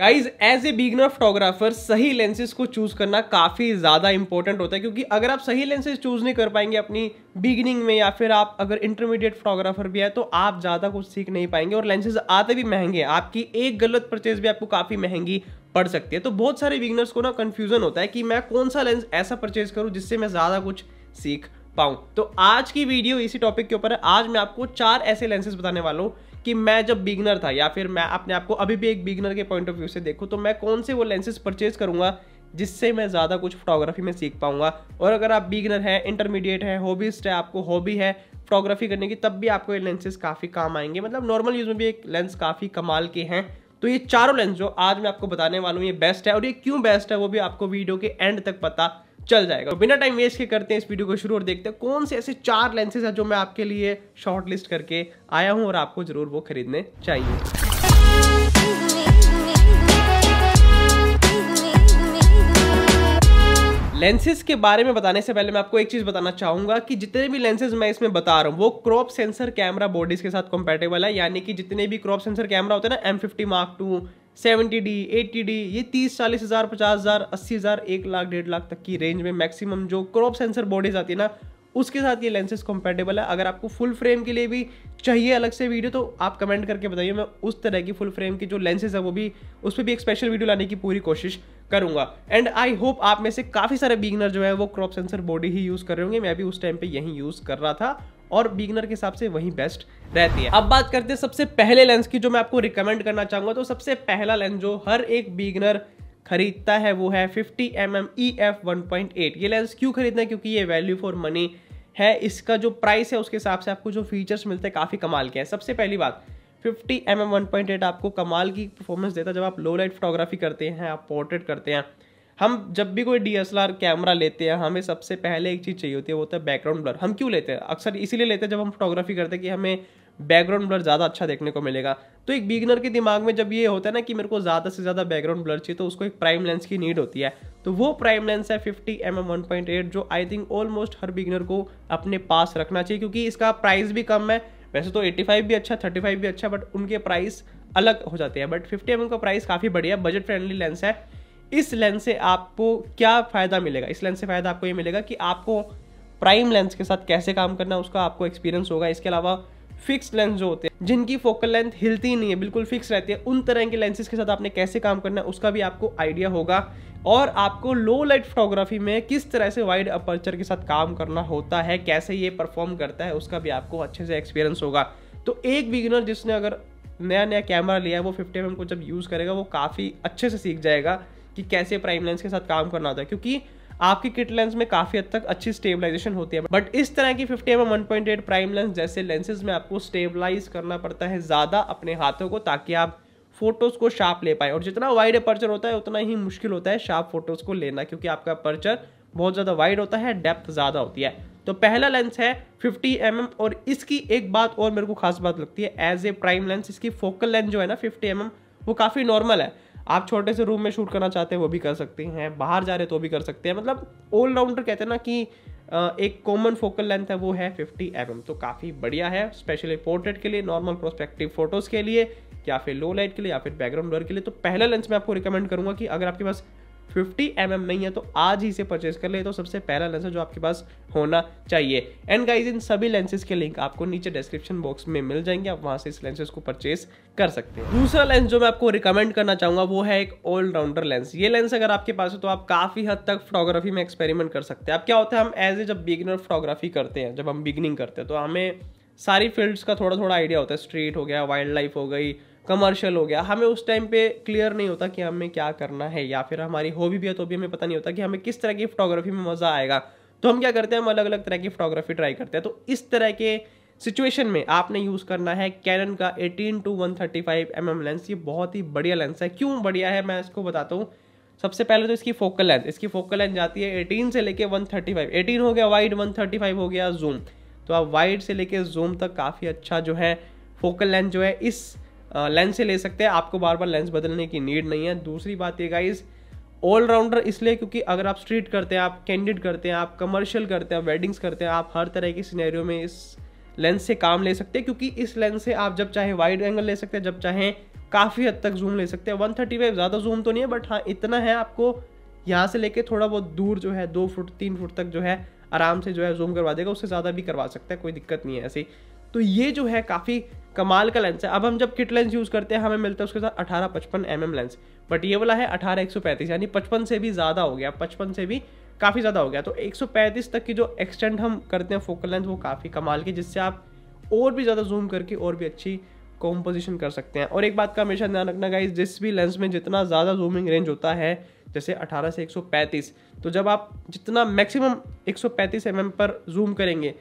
guys as a beginner photographer सही lenses को choose करना काफ़ी ज़्यादा इंपॉर्टेंट होता है क्योंकि अगर आप सही लेंसेज चूज नहीं कर पाएंगे अपनी बिगिनिंग में या फिर आप अगर इंटरमीडिएट फोटोग्राफर भी है तो आप ज़्यादा कुछ सीख नहीं पाएंगे और लेंसेज आते भी महंगे हैं आपकी एक गलत परचेज भी आपको काफ़ी महंगी पड़ सकती है तो बहुत सारे बिगनर्स को ना कन्फ्यूजन होता है कि मैं कौन सा लेंस ऐसा परचेज करूँ जिससे मैं ज़्यादा कुछ सीख पाऊँ तो आज की वीडियो इसी टॉपिक के ऊपर है आज मैं आपको चार ऐसे लेंसेज बताने वाला हूँ कि मैं जब बिगनर था या फिर मैं अपने आप को अभी भी एक बिगनर के पॉइंट ऑफ व्यू से देखूँ तो मैं कौन से वो लेंसेज परचेज करूँगा जिससे मैं ज़्यादा कुछ फोटोग्राफी में सीख पाऊँगा और अगर आप बिगनर हैं इंटरमीडिएट हैं हॉबीस्ट है आपको हॉबी है फोटोग्राफी करने की तब भी आपको ये लेंसेज काफ़ी काम आएंगे मतलब नॉर्मल यूज़ में भी एक लेंस काफ़ी कमाल के हैं तो ये चारों लेंस जो आज मैं आपको बताने वाला हूँ ये बेस्ट है और ये क्यों बेस्ट है वो भी आपको वीडियो के एंड तक पता चल जाएगा तो बिना टाइम वेस्ट के करते हैं इस वीडियो को शुरू और देखते हैं कौन से ऐसे चार लेंसेज हैं जो मैं आपके लिए शॉर्ट लिस्ट करके आया हूँ और आपको जरूर वो खरीदने चाहिए लेंसेज के बारे में बताने से पहले मैं आपको एक चीज़ बताना चाहूंगा कि जितने भी लेंसेज मैं इसमें बता रहा हूँ वो क्रॉप सेंसर कैमरा बॉडीज के साथ कंपेटेबल है यानी कि जितने भी क्रॉप सेंसर कैमरा होते हैं ना M fifty mark two seventy D eighty D ये तीस चालीस हज़ार पचास हज़ार अस्सी हज़ार एक लाख डेढ़ लाख तक की रेंज में मैक्सिमम जो क्रॉप सेंसर बॉडीज आती है ना उसके साथ ये लेंसेज कंपेटेबल है अगर आपको फुल फ्रेम के लिए भी चाहिए अलग से वीडियो तो आप कमेंट करके बताइए मैं उस तरह की फुल फ्रेम की जो लेंसेज है वो भी उस पर भी एक स्पेशल वीडियो लाने की पूरी कोशिश करूंगा एंड आई होप आप में से काफ़ी सारे बिगनर जो है वो क्रॉप सेंसर बॉडी ही यूज़ कर रहे होंगे मैं भी उस टाइम पर यही यूज़ कर रहा था और बिगनर के हिसाब से वही बेस्ट रहती है अब बात करते हैं सबसे पहले लेंस की जो मैं आपको रिकमेंड करना चाहूंगा तो सबसे पहला लेंस जो हर एक बिगनर खरीदता है वो है 50 M M E F one ये लेंस क्यों खरीदना है क्योंकि ये वैल्यू फॉर मनी है इसका जो प्राइस है उसके हिसाब से आपको जो फीचर्स मिलते हैं काफ़ी कमाल के हैं सबसे पहली बात 50 एम एम आपको कमाल की परफॉर्मेंस देता है जब आप लो लाइट फोटोग्राफी करते हैं आप पोर्ट्रेट करते हैं हम जब भी कोई डी कैमरा लेते हैं हमें सबसे पहले एक चीज़ चाहिए होती है वो होता है बैकग्राउंड ब्लर हम क्यों लेते हैं अक्सर इसीलिए लेते हैं जब हम फोटोग्राफी करते हैं कि हमें बैकग्राउंड ब्लर ज़्यादा अच्छा देखने को मिलेगा तो एक बिगनर के दिमाग में जब ये होता है ना कि मेरे को ज़्यादा से ज़्यादा बैकग्राउंड ब्लर चाहिए तो उसको एक प्राइम लेंस की नीड होती है तो वो प्राइम लेंस है 50 एम एम वन जो आई थिंक ऑलमोस्ट हर बिगिनर को अपने पास रखना चाहिए क्योंकि इसका प्राइस भी कम है वैसे तो 85 भी अच्छा 35 भी अच्छा बट उनके प्राइस अलग हो जाते हैं बट 50 एम का प्राइस काफ़ी बढ़िया बजट फ्रेंडली लेंस है इस लेंस से आपको क्या फ़ायदा मिलेगा इस लेंस से फ़ायदा आपको ये मिलेगा कि आपको प्राइम लेंस के साथ कैसे काम करना उसका आपको एक्सपीरियंस होगा इसके अलावा फिक्स लेंस जो होते हैं जिनकी फोकल लेंथ हिलती नहीं है बिल्कुल फिक्स रहती है उन तरह के लेंसेज के साथ आपने कैसे काम करना है उसका भी आपको आइडिया होगा और आपको लो लाइट फोटोग्राफी में किस तरह से वाइड अपर्चर के साथ काम करना होता है कैसे ये परफॉर्म करता है उसका भी आपको अच्छे से एक्सपीरियंस होगा तो एक बिगिनर जिसने अगर नया नया कैमरा लिया है वो फिफ्टी एम को जब यूज़ करेगा वो काफ़ी अच्छे से सीख जाएगा कि कैसे प्राइम लेंस के साथ काम करना होता है क्योंकि आपकी किट लेंस में काफ़ी हद तक अच्छी स्टेबलाइजेशन होती है बट इस तरह की 50 M one point eight prime lens जैसे लेंसेज में आपको स्टेबलाइज करना पड़ता है ज़्यादा अपने हाथों को ताकि आप फोटोज़ को शार्प ले पाए और जितना वाइड अपर्चर होता है उतना ही मुश्किल होता है शार्प फोटोज़ को लेना क्योंकि आपका अपर्चर बहुत ज़्यादा वाइड होता है डेप्थ ज़्यादा होती है तो पहला लेंस है 50 एम mm और इसकी एक बात और मेरे को खास बात लगती है एज ए प्राइम लेंस इसकी फोकल लेंथ जो है ना 50 एम mm, वो काफ़ी नॉर्मल है आप छोटे से रूम में शूट करना चाहते हैं वो भी कर सकते हैं बाहर जा रहे तो भी कर सकते हैं मतलब ऑलराउंडर कहते हैं ना कि एक कॉमन फोकल लेंथ है वो है 50 एम mm, तो काफ़ी बढ़िया है स्पेशली पोर्ट्रेट के लिए नॉर्मल प्रोस्पेक्टिव फोटोज़ के लिए या फिर लो लाइट के लिए या फिर बैकग्राउंड ब्लर के लिए तो पहला लेंस मैं आपको रिकमेंड करूंगा कि अगर आपके पास फिफ्टी एम mm नहीं है तो आज ही इसे परचेज कर ले तो सबसे पहला लेंस है जो आपके पास होना चाहिए एंड गाइज इन सभी लेंसेज के लिंक आपको नीचे डिस्क्रिप्शन बॉक्स में मिल जाएंगे आप वहां से इस लेंसेज को परचेज कर सकते हैं दूसरा लेंस जो मैं आपको रिकमेंड करना चाहूंगा वो है एक ऑलराउंडर लेंस ये लेंस अगर आपके पास हो तो आप काफ़ी हद तक फोटोग्राफी में एक्सपेरिमेंट कर सकते हैं आप क्या होता है हम एज ए जब बिगिनर फोटोग्राफी करते हैं जब हम बिगनिंग करते हैं तो हमें सारी फील्ड्स का थोड़ा थोड़ा आइडिया होता है स्ट्रीट हो गया वाइल्ड लाइफ हो गई कमर्शियल हो गया हमें उस टाइम पे क्लियर नहीं होता कि हमें क्या करना है या फिर हमारी हॉबी भी है तो भी हमें पता नहीं होता कि हमें किस तरह की फोटोग्राफी में मज़ा आएगा तो हम क्या करते हैं हम अलग अलग तरह की फोटोग्राफी ट्राई करते हैं तो इस तरह के सिचुएशन में आपने यूज़ करना है कैनन का 18 टू 135 थर्टी mm लेंस ये बहुत ही बढ़िया लेंस है क्यों बढ़िया है मैं इसको बताता हूँ सबसे पहले तो इसकी फोकल लेंथ इसकी फोकल लेंथ जाती है 18 से लेके 135 18 हो गया वाइड 135 हो गया जूम तो आप वाइड से लेके जूम तक काफ़ी अच्छा जो है फोकल लेंथ जो है इस लेंस से ले सकते हैं आपको बार बार लेंस बदलने की नीड नहीं है दूसरी बात ये गाइज़ ऑलराउंडर इसलिए क्योंकि अगर आप स्ट्रीट करते हैं आप कैंडिड करते हैं आप कमर्शियल करते हैं वेडिंग्स करते हैं आप हर तरह की सीनेरियो में इस लेंस से काम ले सकते हैं क्योंकि इस लेंस से आप जब चाहे वाइड एंगल ले सकते हैं जब चाहे काफ़ी हद तक जूम ले सकते हैं वन थर्टी फाइव ज़्यादा जूम तो नहीं है बट हाँ इतना है आपको यहाँ से लेके थोड़ा बहुत दूर जो है दो फुट तीन फुट तक जो है आराम से जो है जूम करवा देगा उससे ज़्यादा भी करवा सकते हैं कोई दिक्कत नहीं है ऐसी तो ये जो है काफ़ी कमाल का लेंस है अब हम जब किट लेंस यूज़ करते हैं हमें मिलता है उसके साथ अठारह पचपन एम mm लेंस बट ये वाला है अठारह एक सौ पैंतीस यानी पचपन से भी ज़्यादा हो गया पचपन से भी काफ़ी ज़्यादा हो गया तो 135 तक की जो एक्सटेंड हम करते हैं फोकल लेंथ वो काफ़ी कमाल की जिससे आप और भी ज़्यादा जूम करके और भी अच्छी कॉम्पोजिशन कर सकते हैं और एक बात का हमेशा ध्यान रखना गाइज जिस भी लेंस में जितना ज़्यादा जूमिंग रेंज होता है जैसे 18 से 135 तो जब आप जितना मैक्सिमम 135 सौ mm पर जूम करेंगे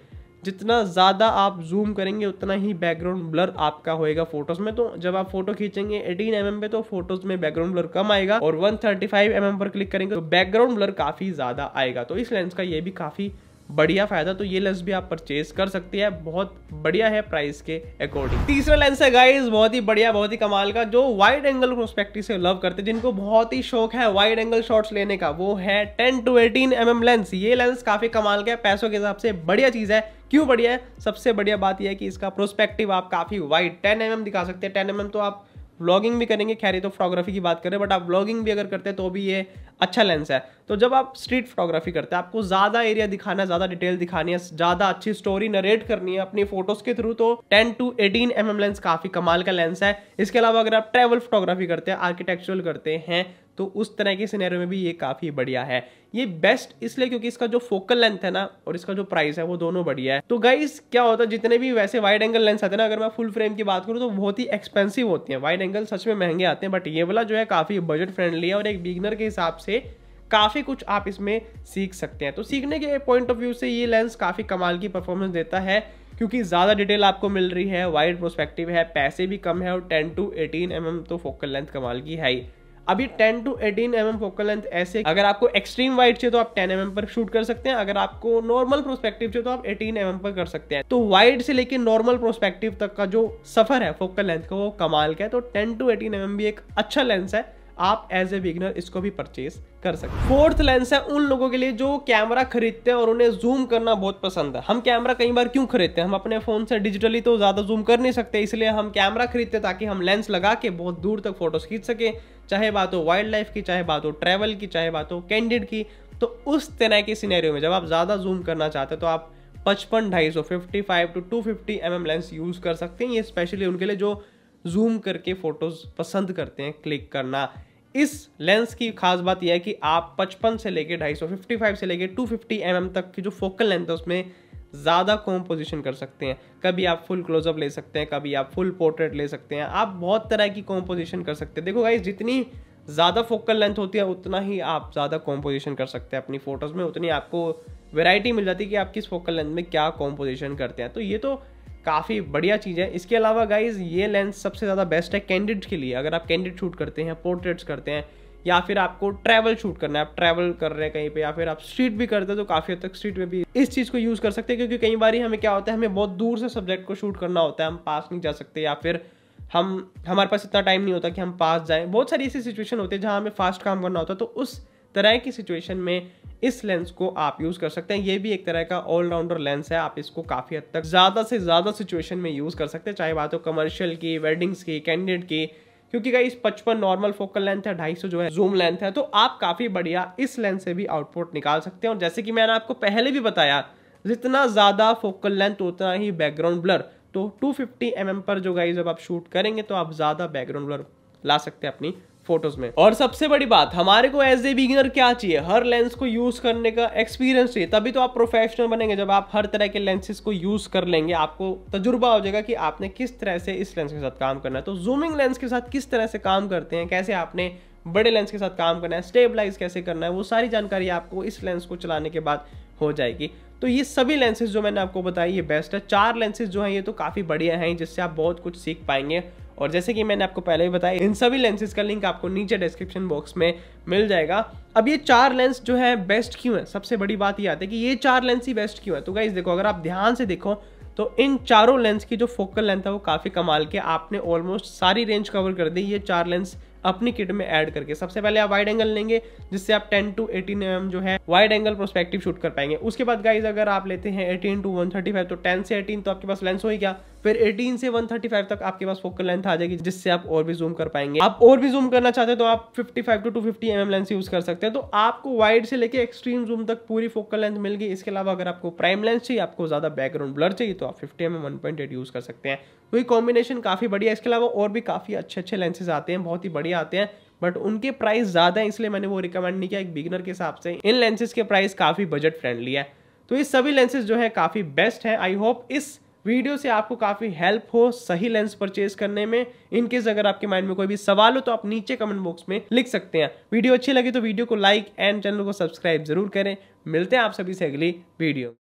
जितना ज़्यादा आप जूम करेंगे उतना ही बैकग्राउंड ब्लर आपका होएगा फोटोज़ में तो जब आप फोटो खींचेंगे 18 एम mm पे तो फोटोज़ में बैकग्राउंड ब्लर कम आएगा और 135 एम mm पर क्लिक करेंगे तो बैकग्राउंड ब्लर काफ़ी ज़्यादा आएगा तो इस लेंस का ये भी काफ़ी बढ़िया फ़ायदा तो ये लेंस भी आप परचेज कर सकती है बहुत बढ़िया है प्राइस के अकॉर्डिंग तीसरा लेंस है गाइज बहुत ही बढ़िया बहुत ही कमाल का जो वाइड एंगल प्रोस्पेक्टिव से लव करते जिनको बहुत ही शौक है वाइड एंगल शॉट्स लेने का वो है ten to eighteen M lens ये लेंस काफ़ी कमाल का है पैसों के हिसाब से बढ़िया चीज़ है क्यों बढ़िया है सबसे बढ़िया बात यह है कि इसका प्रोस्पेक्टिव आप काफ़ी वाइड टेन एम दिखा सकते हैं टेन एम mm तो आप व्लॉगिंग भी करेंगे खैर तो फोटोग्राफी की बात करें बट आप व्लॉगिंग भी अगर करते हैं तो भी ये अच्छा लेंस है तो जब आप स्ट्रीट फोटोग्राफी करते हैं आपको ज़्यादा एरिया दिखाना है ज़्यादा डिटेल दिखानी है ज़्यादा अच्छी स्टोरी नरेट करनी है अपनी फोटोज़ के थ्रू तो ten to eighteen M lens काफ़ी कमाल का लेंस है इसके अलावा अगर आप ट्रेवल फोटोग्राफी करते हैं आर्किटेक्चुरल करते हैं तो उस तरह के सिनेरियो में भी ये काफ़ी बढ़िया है ये बेस्ट इसलिए क्योंकि इसका जो फोकल लेंथ है ना और इसका जो प्राइस है वो दोनों बढ़िया है तो गाइस क्या होता है जितने भी वैसे वाइड एंगल लेंस आते हैं ना अगर मैं फुल फ्रेम की बात करूँ तो बहुत ही एक्सपेंसिव होती है वाइड एंगल सच में महंगे आते हैं बट ये वाला जो है काफ़ी बजट फ्रेंडली है और एक बिगनर के हिसाब से काफ़ी कुछ आप इसमें सीख सकते हैं तो सीखने के पॉइंट ऑफ व्यू से ये लेंस काफ़ी कमाल की परफॉर्मेंस देता है क्योंकि ज़्यादा डिटेल आपको मिल रही है वाइड प्रोस्पेक्टिव है पैसे भी कम है और 10 टू 18 एम mm तो फोकल लेंथ कमाल की है ही अभी 10 to 18 M mm focal length ऐसे अगर आपको एक्सट्रीम वाइड चाहिए तो आप 10 एम mm पर शूट कर सकते हैं अगर आपको नॉर्मल प्रोस्पेक्टिव चाहिए तो आप 18 एम mm पर कर सकते हैं तो वाइड से लेकर नॉर्मल प्रोस्पेक्टिव तक का जो सफर है फोकल लेंथ का वो कमाल का है तो 10 टू 18 एम mm भी एक अच्छा लेंस है आप एज ए बिगनर इसको भी परचेज कर सकते फोर्थ लेंस है उन लोगों के लिए जो कैमरा खरीदते हैं और उन्हें जूम करना बहुत पसंद है हम कैमरा कई बार क्यों खरीदते हैं हम अपने फोन से डिजिटली तो ज्यादा जूम कर नहीं सकते इसलिए हम कैमरा खरीदते हैं ताकि हम लेंस लगा के बहुत दूर तक फोटोज खींच सके चाहे बात हो वाइल्ड लाइफ की चाहे बात हो ट्रैवल की चाहे बात हो कैंडिड की तो उस तरह के सीनेरियो में जब आप ज़्यादा जूम करना चाहते हैं तो आप पचपन ढाई सौ fifty five to two fifty M M lens use कर सकते हैं ये स्पेशली उनके लिए जो जूम करके फोटोज़ पसंद करते हैं क्लिक करना इस लेंस की खास बात यह है कि आप 55 से लेके 255 से लेके 250 फिफ्टी mm तक की जो फोकल लेंथ है उसमें ज़्यादा कॉम्पोजिशन कर सकते हैं कभी आप फुल क्लोजअप ले सकते हैं कभी आप फुल पोर्ट्रेट ले सकते हैं आप बहुत तरह की कॉम्पोजिशन कर सकते हैं देखो गाइज जितनी ज़्यादा फोकल लेंथ होती है उतना ही आप ज़्यादा कॉम्पोजिशन कर सकते हैं अपनी फ़ोटोज़ में उतनी आपको वेराइटी मिल जाती है कि आप किस फोकल लेंथ में क्या कॉम्पोजिशन करते हैं तो ये तो काफ़ी बढ़िया चीज़ है इसके अलावा गाइज ये लेंस सबसे ज़्यादा बेस्ट है कैंडिड के लिए अगर आप कैंडिड शूट करते हैं पोर्ट्रेट्स करते हैं या फिर आपको ट्रैवल शूट करना है आप ट्रैवल कर रहे हैं कहीं पे या फिर आप स्ट्रीट भी करते हैं तो काफ़ी हद तक स्ट्रीट में भी इस चीज़ को यूज़ कर सकते हैं क्योंकि कई बार हमें क्या होता है हमें बहुत दूर से सब्जेक्ट को शूट करना होता है हम पास नहीं जा सकते या फिर हम हमारे पास इतना टाइम नहीं होता कि हम पास जाएँ बहुत सारी ऐसी सिचुएशन होती है जहाँ हमें फास्ट काम करना होता है तो उस तरह की सिचुएशन में इस लेंस को आप यूज कर सकते हैं ये भी एक तरह का ऑलराउंडर लेंस है आप इसको काफी हद तक ज्यादा से ज्यादा सिचुएशन में यूज कर सकते हैं चाहे बात हो कमर्शियल की वेडिंग्स की कैंडिडेट की क्योंकि इस पचपन नॉर्मल फोकल लेंथ है ढाई जो है जूम लेंथ है तो आप काफी बढ़िया इस लेंस से भी आउटपुट निकाल सकते हैं और जैसे कि मैंने आपको पहले भी बताया जितना ज़्यादा फोकल लेंथ उतना ही बैकग्राउंड ब्लर तो 250 फिफ्टी mm पर जो गाइज जब आप शूट करेंगे तो आप ज़्यादा बैकग्राउंड ब्लर ला सकते हैं अपनी फोटोज में और सबसे बड़ी बात हमारे को एज ए बिगिनर क्या चाहिए हर लेंस को यूज करने का एक्सपीरियंस चाहिए तभी तो आप प्रोफेशनल बनेंगे जब आप हर तरह के लेंसेज को यूज कर लेंगे आपको तजुर्बा हो जाएगा कि आपने किस तरह से इस लेंस के साथ काम करना है तो जूमिंग लेंस के साथ किस तरह से काम करते हैं कैसे आपने बड़े लेंस के साथ काम करना है स्टेबलाइज कैसे करना है वो सारी जानकारी आपको इस लेंस को चलाने के बाद हो जाएगी तो ये सभी लेंसेज जो मैंने आपको बताई ये बेस्ट है चार लेंसेज जो हैं ये तो काफ़ी बढ़िया हैं जिससे आप बहुत कुछ सीख पाएंगे और जैसे कि मैंने आपको पहले भी बताया इन सभी लेंसेज का लिंक आपको नीचे डिस्क्रिप्शन बॉक्स में मिल जाएगा अब ये चार लेंस जो है बेस्ट क्यों है सबसे बड़ी बात ये आती है कि ये चार लेंस ही बेस्ट क्यों है तो गाइज देखो अगर आप ध्यान से देखो तो इन चारों लेंस की जो फोकल लेंथ है वो काफ़ी कमाल के आपने ऑलमोस्ट सारी रेंज कवर कर दी ये चार लेंस अपनी किट में ऐड करके सबसे पहले आप वाइड एंगल लेंगे जिससे आप 10 टू 18 एम mm जो है वाइड एंगल प्रोस्पेक्टिव शूट कर पाएंगे उसके बाद गाइज अगर आप लेते हैं 18 टू 135 तो 10 से 18 तो आपके पास लेंस हो ही क्या फिर 18 से 135 तक आपके पास फोकल लेंथ आ जाएगी जिससे आप और भी जूम कर पाएंगे आप और भी जूम करना चाहते हैं तो आप 55 to two fifty M lens use कर सकते हैं तो आपको वाइड से लेके एक्सट्रीम जूम तक पूरी फोकल लेंथ मिल गई इसके अलावा अगर आपको प्राइम लेंस चाहिए आपको ज्यादा बैकग्राउंड ब्लर चाहिए तो आप फिफ्टी एम एम यूज कर सकते हैं तो ये कॉम्बिनेशन काफी बढ़िया इसके अलावा और भी काफी अच्छे अच्छे लेंसेज आते हैं बहुत ही बढ़िया आते हैं बट उनके प्राइस ज़्यादा है इसलिए मैंने वो रिकमेंड नहीं किया एक बिगनर के हिसाब से इन लेंसेज के प्राइस काफ़ी बजट फ्रेंडली है तो ये सभी लेंसेज जो है काफ़ी बेस्ट है आई होप इस वीडियो से आपको काफ़ी हेल्प हो सही लेंस परचेज करने में इनकेस अगर आपके माइंड में कोई भी सवाल हो तो आप नीचे कमेंट बॉक्स में लिख सकते हैं वीडियो अच्छी लगी तो वीडियो को लाइक एंड चैनल को सब्सक्राइब जरूर करें मिलते हैं आप सभी से अगली वीडियो